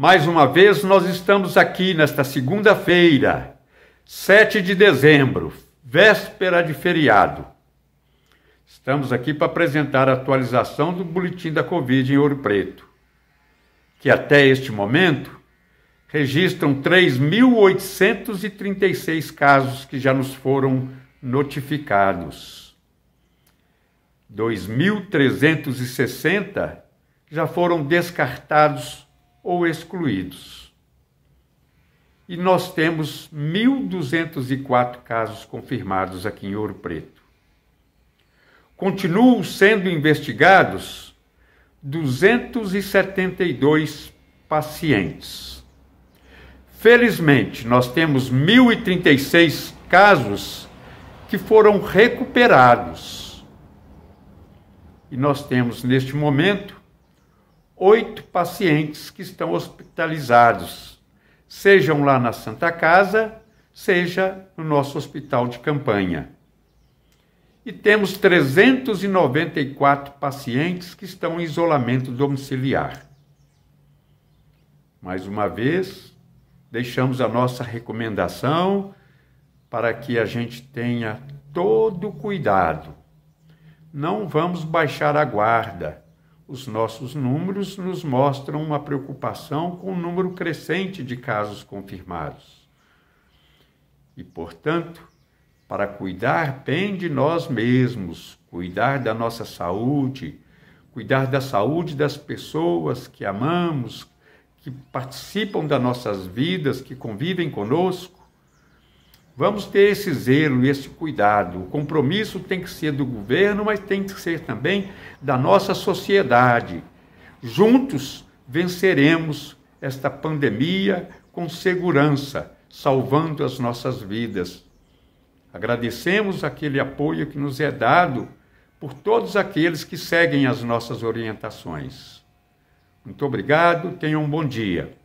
Mais uma vez, nós estamos aqui nesta segunda-feira, 7 de dezembro, véspera de feriado. Estamos aqui para apresentar a atualização do boletim da Covid em Ouro Preto, que até este momento registram 3.836 casos que já nos foram notificados. 2.360 já foram descartados ou excluídos. E nós temos 1.204 casos confirmados aqui em Ouro Preto. Continuam sendo investigados 272 pacientes. Felizmente, nós temos 1.036 casos que foram recuperados. E nós temos, neste momento, oito pacientes que estão hospitalizados, sejam lá na Santa Casa, seja no nosso hospital de campanha. E temos 394 pacientes que estão em isolamento domiciliar. Mais uma vez, deixamos a nossa recomendação para que a gente tenha todo o cuidado. Não vamos baixar a guarda os nossos números nos mostram uma preocupação com o um número crescente de casos confirmados. E, portanto, para cuidar bem de nós mesmos, cuidar da nossa saúde, cuidar da saúde das pessoas que amamos, que participam das nossas vidas, que convivem conosco, Vamos ter esse zelo, esse cuidado. O compromisso tem que ser do governo, mas tem que ser também da nossa sociedade. Juntos venceremos esta pandemia com segurança, salvando as nossas vidas. Agradecemos aquele apoio que nos é dado por todos aqueles que seguem as nossas orientações. Muito obrigado, tenham um bom dia.